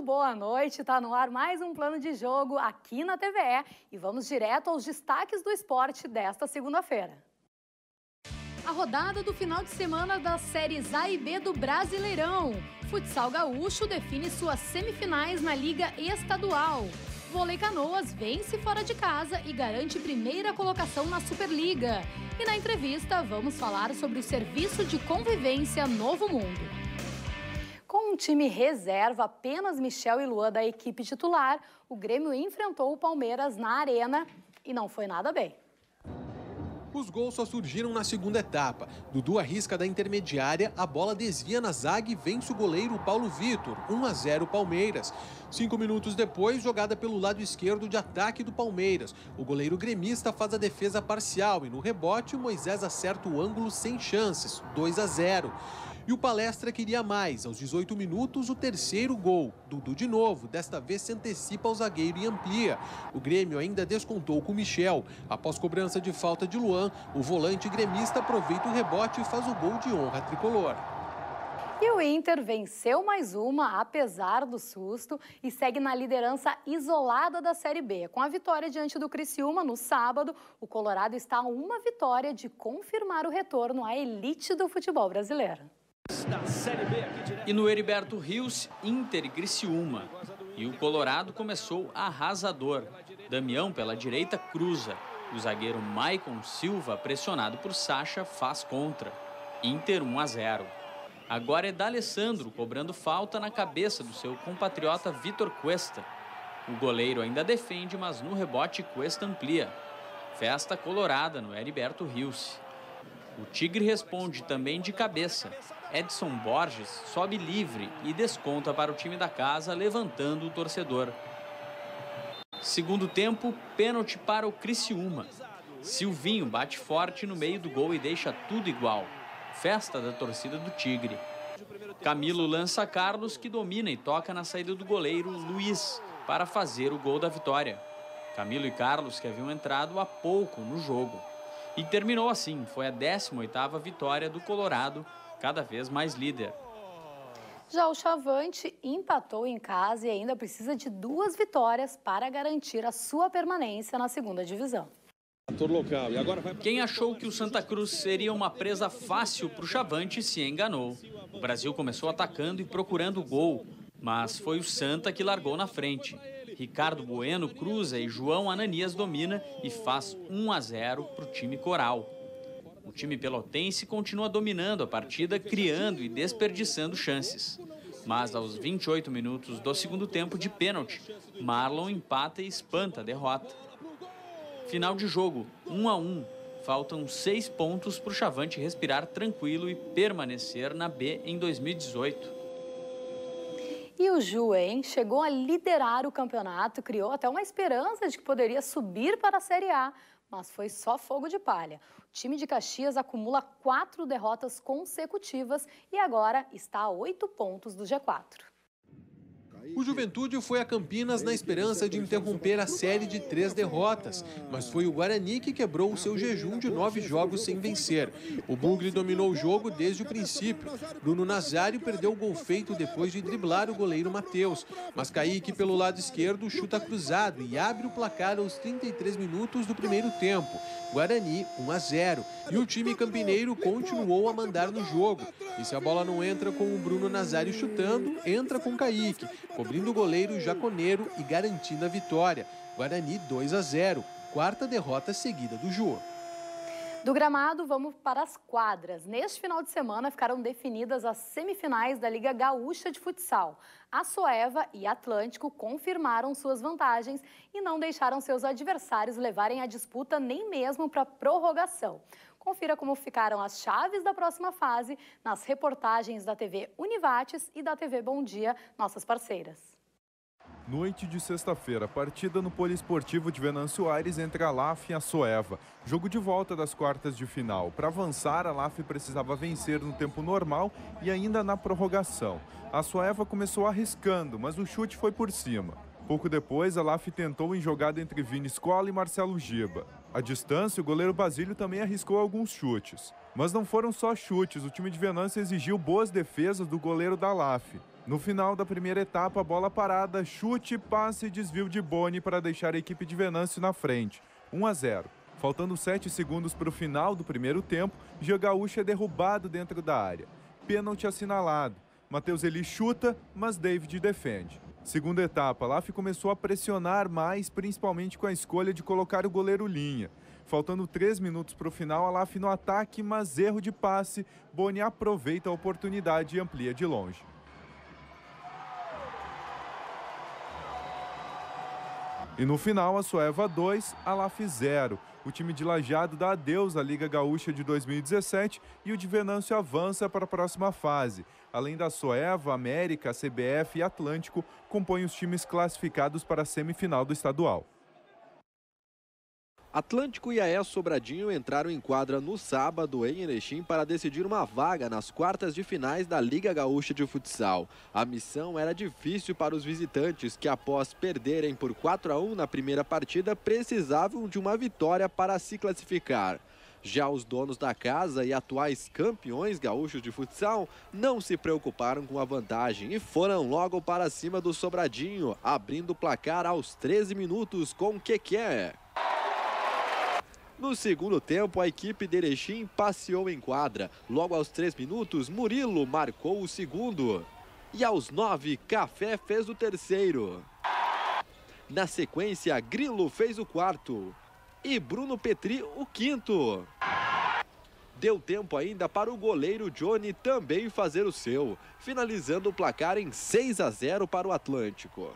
boa noite, está no ar mais um plano de jogo aqui na TVE e vamos direto aos destaques do esporte desta segunda-feira. A rodada do final de semana das séries A e B do Brasileirão. Futsal Gaúcho define suas semifinais na Liga Estadual. Volei Canoas vence fora de casa e garante primeira colocação na Superliga. E na entrevista vamos falar sobre o serviço de convivência Novo Mundo. Com um time reserva, apenas Michel e Luan da equipe titular, o Grêmio enfrentou o Palmeiras na arena e não foi nada bem. Os gols só surgiram na segunda etapa. Dudu arrisca da intermediária, a bola desvia na zaga e vence o goleiro Paulo Vitor. 1 a 0 Palmeiras. Cinco minutos depois, jogada pelo lado esquerdo de ataque do Palmeiras. O goleiro gremista faz a defesa parcial e no rebote, Moisés acerta o ângulo sem chances. 2 a 0. E o Palestra queria mais. Aos 18 minutos, o terceiro gol. Dudu de novo, desta vez se antecipa ao zagueiro e amplia. O Grêmio ainda descontou com Michel. Após cobrança de falta de Luan, o volante gremista aproveita o rebote e faz o gol de honra tricolor. E o Inter venceu mais uma, apesar do susto, e segue na liderança isolada da Série B. Com a vitória diante do Criciúma no sábado, o Colorado está a uma vitória de confirmar o retorno à elite do futebol brasileiro. E no Heriberto Rios, Inter e uma E o Colorado começou arrasador. Damião pela direita cruza. O zagueiro Maicon Silva, pressionado por Sacha, faz contra. Inter 1 a 0. Agora é D'Alessandro cobrando falta na cabeça do seu compatriota Vitor Cuesta. O goleiro ainda defende, mas no rebote Cuesta amplia. Festa colorada no Heriberto Rios. O Tigre responde também de cabeça. Edson Borges sobe livre e desconta para o time da casa, levantando o torcedor. Segundo tempo, pênalti para o Criciúma. Silvinho bate forte no meio do gol e deixa tudo igual. Festa da torcida do Tigre. Camilo lança Carlos, que domina e toca na saída do goleiro Luiz para fazer o gol da vitória. Camilo e Carlos, que haviam entrado há pouco no jogo. E terminou assim, foi a 18ª vitória do Colorado cada vez mais líder. Já o Chavante empatou em casa e ainda precisa de duas vitórias para garantir a sua permanência na segunda divisão. Quem achou que o Santa Cruz seria uma presa fácil para o Chavante se enganou. O Brasil começou atacando e procurando gol, mas foi o Santa que largou na frente. Ricardo Bueno cruza e João Ananias domina e faz 1 a 0 para o time coral. O time pelotense continua dominando a partida, criando e desperdiçando chances. Mas aos 28 minutos do segundo tempo de pênalti, Marlon empata e espanta a derrota. Final de jogo, 1 a 1. Faltam seis pontos para o Chavante respirar tranquilo e permanecer na B em 2018. E o Ju, hein? Chegou a liderar o campeonato, criou até uma esperança de que poderia subir para a Série A mas foi só fogo de palha. O time de Caxias acumula quatro derrotas consecutivas e agora está a oito pontos do G4. O Juventude foi a Campinas na esperança de interromper a série de três derrotas, mas foi o Guarani que quebrou o seu jejum de nove jogos sem vencer. O Bugre dominou o jogo desde o princípio. Bruno Nazário perdeu o gol feito depois de driblar o goleiro Matheus, mas Kaique, pelo lado esquerdo, chuta cruzado e abre o placar aos 33 minutos do primeiro tempo. Guarani 1 a 0. E o time campineiro continuou a mandar no jogo. E se a bola não entra com o Bruno Nazário chutando, entra com Kaique cobrindo o goleiro Jaconeiro e garantindo a vitória. Guarani 2 a 0, quarta derrota seguida do Ju. Do gramado, vamos para as quadras. Neste final de semana ficaram definidas as semifinais da Liga Gaúcha de Futsal. A Soeva e Atlântico confirmaram suas vantagens e não deixaram seus adversários levarem a disputa nem mesmo para prorrogação. Confira como ficaram as chaves da próxima fase nas reportagens da TV Univates e da TV Bom Dia, nossas parceiras. Noite de sexta-feira, partida no Poliesportivo de Venâncio Aires entre a LAF e a Soeva. Jogo de volta das quartas de final. Para avançar, a LAF precisava vencer no tempo normal e ainda na prorrogação. A Soeva começou arriscando, mas o chute foi por cima. Pouco depois, a LAF tentou em jogada entre Vini Scola e Marcelo Giba. À distância, o goleiro Basílio também arriscou alguns chutes. Mas não foram só chutes, o time de Venâncio exigiu boas defesas do goleiro da LAF. No final da primeira etapa, bola parada, chute, passe e desvio de Boni para deixar a equipe de Venâncio na frente. 1 a 0. Faltando 7 segundos para o final do primeiro tempo, Jean Gaúcho é derrubado dentro da área. Pênalti assinalado. Matheus Eli chuta, mas David defende. Segunda etapa, Laf começou a pressionar mais, principalmente com a escolha de colocar o goleiro linha. Faltando três minutos para o final, a Laf no ataque, mas erro de passe. Boni aproveita a oportunidade e amplia de longe. E no final, a Sueva 2, a Laf 0. O time de Lajado dá adeus à Liga Gaúcha de 2017 e o de Venâncio avança para a próxima fase. Além da Soeva, América, CBF e Atlântico compõem os times classificados para a semifinal do estadual. Atlântico e AES Sobradinho entraram em quadra no sábado em Erechim para decidir uma vaga nas quartas de finais da Liga Gaúcha de Futsal. A missão era difícil para os visitantes que, após perderem por 4 a 1 na primeira partida, precisavam de uma vitória para se classificar. Já os donos da casa e atuais campeões gaúchos de futsal não se preocuparam com a vantagem e foram logo para cima do Sobradinho, abrindo o placar aos 13 minutos com o Keké. No segundo tempo, a equipe de Erechim passeou em quadra. Logo aos três minutos, Murilo marcou o segundo. E aos nove, Café fez o terceiro. Na sequência, Grilo fez o quarto. E Bruno Petri o quinto. Deu tempo ainda para o goleiro Johnny também fazer o seu, finalizando o placar em 6 a 0 para o Atlântico.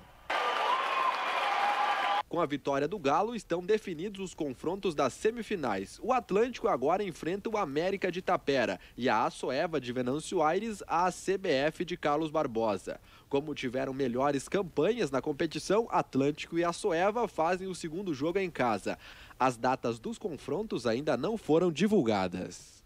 Com a vitória do Galo, estão definidos os confrontos das semifinais. O Atlântico agora enfrenta o América de Tapera e a Assoeva de Venâncio Aires a CBF de Carlos Barbosa. Como tiveram melhores campanhas na competição, Atlântico e Assoeva fazem o segundo jogo em casa. As datas dos confrontos ainda não foram divulgadas.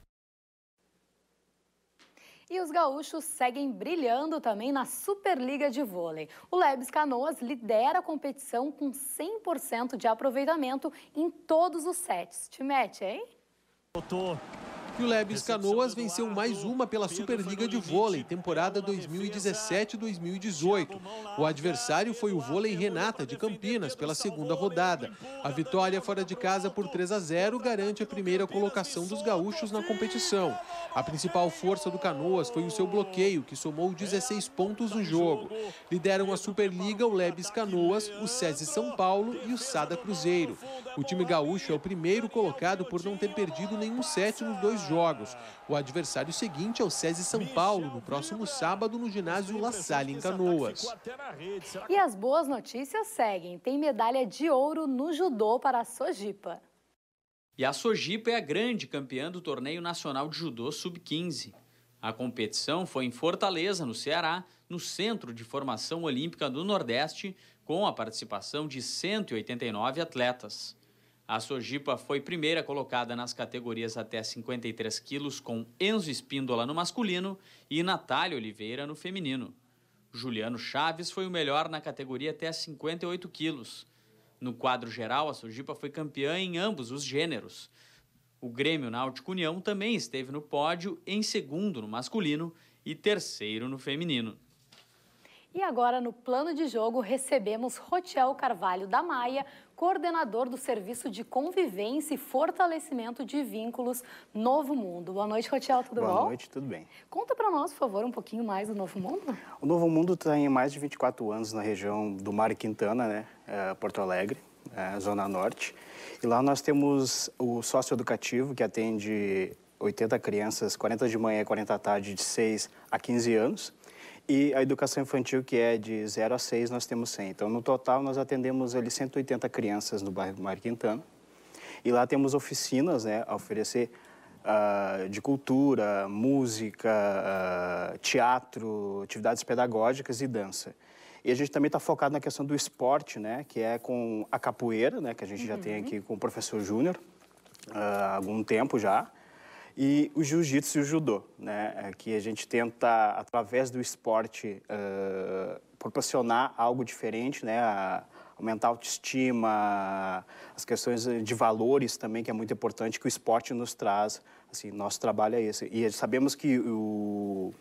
E os gaúchos seguem brilhando também na Superliga de Vôlei. O Lebes Canoas lidera a competição com 100% de aproveitamento em todos os sets. Te mete, hein? Voltou e o Lebes Canoas venceu mais uma pela Superliga de Vôlei, temporada 2017-2018. O adversário foi o Vôlei Renata, de Campinas, pela segunda rodada. A vitória fora de casa por 3 a 0 garante a primeira colocação dos gaúchos na competição. A principal força do Canoas foi o seu bloqueio, que somou 16 pontos no jogo. Lideram a Superliga o Lebes Canoas, o SESI São Paulo e o Sada Cruzeiro. O time gaúcho é o primeiro colocado por não ter perdido nenhum set nos dois jogos. O adversário seguinte é o SESI São Paulo, no próximo sábado, no ginásio La Salle, em Canoas. E as boas notícias seguem. Tem medalha de ouro no judô para a Sojipa. E a Sojipa é a grande campeã do torneio nacional de judô sub-15. A competição foi em Fortaleza, no Ceará, no Centro de Formação Olímpica do Nordeste, com a participação de 189 atletas. A Sojipa foi primeira colocada nas categorias até 53 quilos, com Enzo Espíndola no masculino e Natália Oliveira no feminino. Juliano Chaves foi o melhor na categoria até 58 quilos. No quadro geral, a Sojipa foi campeã em ambos os gêneros. O Grêmio Náutico União também esteve no pódio, em segundo no masculino e terceiro no feminino. E agora, no plano de jogo, recebemos Rochel Carvalho da Maia, coordenador do Serviço de Convivência e Fortalecimento de Vínculos Novo Mundo. Boa noite, Rochel, tudo Boa bom? Boa noite, tudo bem. Conta para nós, por favor, um pouquinho mais do Novo Mundo. O Novo Mundo tem mais de 24 anos na região do Mar Quintana, né? É, Porto Alegre, é, Zona Norte. E lá nós temos o sócio educativo que atende 80 crianças, 40 de manhã e 40 à tarde, de 6 a 15 anos. E a educação infantil, que é de 0 a 6, nós temos 100. Então, no total, nós atendemos ali 180 crianças no bairro Mar Quintana. E lá temos oficinas né, a oferecer uh, de cultura, música, uh, teatro, atividades pedagógicas e dança. E a gente também está focado na questão do esporte, né, que é com a capoeira, né, que a gente uhum. já tem uhum. aqui com o professor Júnior ah, há algum tempo já e o jiu-jitsu e o judô, né? É que a gente tenta, através do esporte, uh, proporcionar algo diferente, né? A, aumentar a autoestima, as questões de valores também, que é muito importante, que o esporte nos traz. Assim, nosso trabalho é esse. E sabemos que o,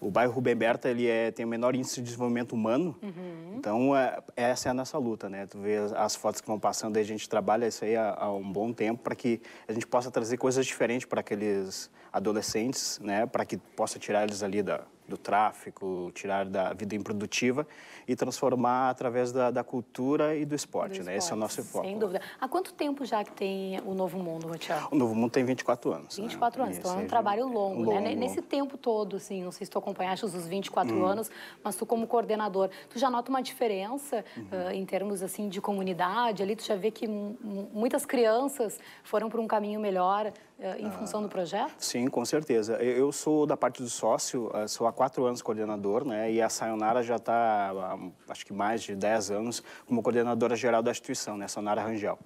o bairro Rubem Berta ele é, tem o menor índice de desenvolvimento humano, uhum. então é, essa é a nossa luta, né? Tu vê as, as fotos que vão passando, a gente trabalha isso aí há, há um bom tempo para que a gente possa trazer coisas diferentes para aqueles adolescentes, né? Para que possa tirar eles ali da, do tráfico, tirar da vida improdutiva e transformar através da, da cultura e do esporte, do né? Esporte, Esse é o nosso foco. Sem dúvida. Há quanto tempo já que tem o Novo Mundo, Tiago? O Novo Mundo tem 24 anos. 24 né? anos, então é um é trabalho longo, né? longo, né? Nesse tempo todo, assim, não sei se tu acompanhaste os 24 hum. anos, mas tu como coordenador, tu já nota uma diferença uhum. uh, em termos, assim, de comunidade ali? Tu já vê que muitas crianças foram para um caminho melhor eh, em função do projeto? Sim, com certeza. Eu sou da parte do sócio, eh, sou há quatro anos coordenador, né? E a Sayonara já está, hum, acho que mais de dez anos, como coordenadora geral da instituição, né? Sayonara Rangel.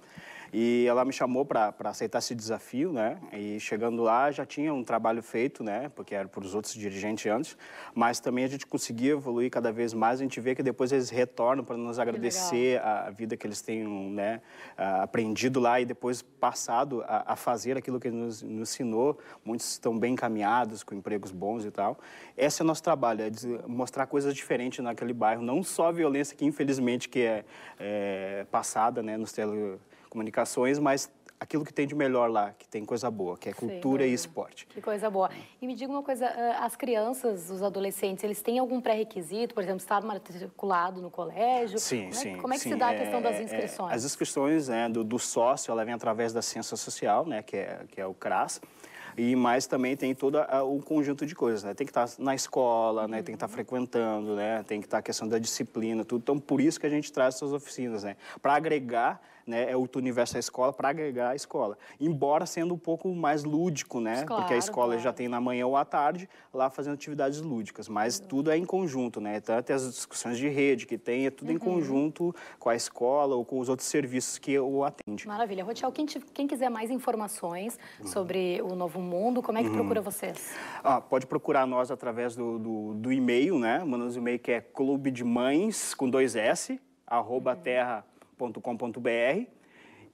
E ela me chamou para aceitar esse desafio, né? E chegando lá já tinha um trabalho feito, né? Porque era para os outros dirigentes antes, mas também a gente conseguia evoluir cada vez mais. A gente vê que depois eles retornam para nos agradecer a, a, vida que eles têm, né? aprendido lá e depois passado a, a fazer aquilo que ele nos, nos, ensinou. Muitos estão bem encaminhados, com empregos bons e tal. Esse é o nosso trabalho, é mostrar coisas diferentes naquele bairro, não só a violência que infelizmente que é, é passada, né? Nos tele comunicações, mas aquilo que tem de melhor lá, que tem coisa boa, que é cultura Sim, e esporte. Que coisa boa. E me diga uma coisa, ah, as crianças, os adolescentes, eles têm algum pré-requisito, por exemplo, estar matriculado no colégio? Sim, sim. como é que sim. É se dá a questão é, das é, inscrições? É, as inscrições né, do, do, sócio, ela vem através da ciência social, né, que, é, que é o CRAS, e mais também tem todo o um conjunto de coisas, né? Tem que estar tá na escola, uhum. né? Tem que estar tá uhum. frequentando, né? Tem que estar tá a questão da disciplina, tudo. Então, por isso que a gente traz essas oficinas, né? Para agregar né, é o universo da é escola para agregar a escola. Embora sendo um pouco mais lúdico, né? Claro, porque a escola claro. já tem na manhã ou à tarde lá fazendo atividades lúdicas, mas uhum. tudo é em conjunto, né? Tanto as discussões de rede que tem, é tudo uhum. em conjunto com a escola ou com os outros serviços que o atende. Maravilha. Rochel, quem, quem, quiser mais informações uhum. sobre o Novo Mundo, como é que uhum. procura vocês? Ah, pode procurar nós através do, do, do e-mail, né? Mandamos um e-mail que é clube de mães com dois S, arroba uhum. terra www.cultura.com.br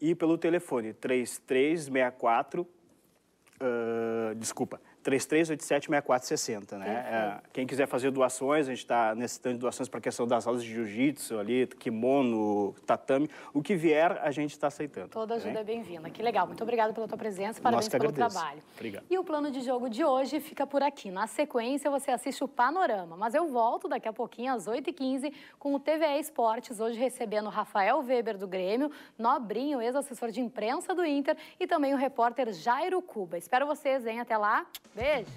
e pelo telefone 3364, uh, desculpa, 3387-6460, né? É, quem quiser fazer doações, a gente está necessitando de doações para a questão das aulas de jiu-jitsu ali, kimono, tatame, o que vier a gente está aceitando. Toda tá ajuda né? é bem-vinda. Que legal. Muito obrigada pela tua presença, parabéns Nossa, pelo trabalho. Obrigado. E o plano de jogo de hoje fica por aqui. Na sequência, você assiste o Panorama, mas eu volto daqui a pouquinho, às 8h15, com o TVE Esportes, hoje recebendo Rafael Weber do Grêmio, Nobrinho, ex-assessor de imprensa do Inter, e também o repórter Jairo Cuba. Espero vocês, hein? Até lá. Beijo!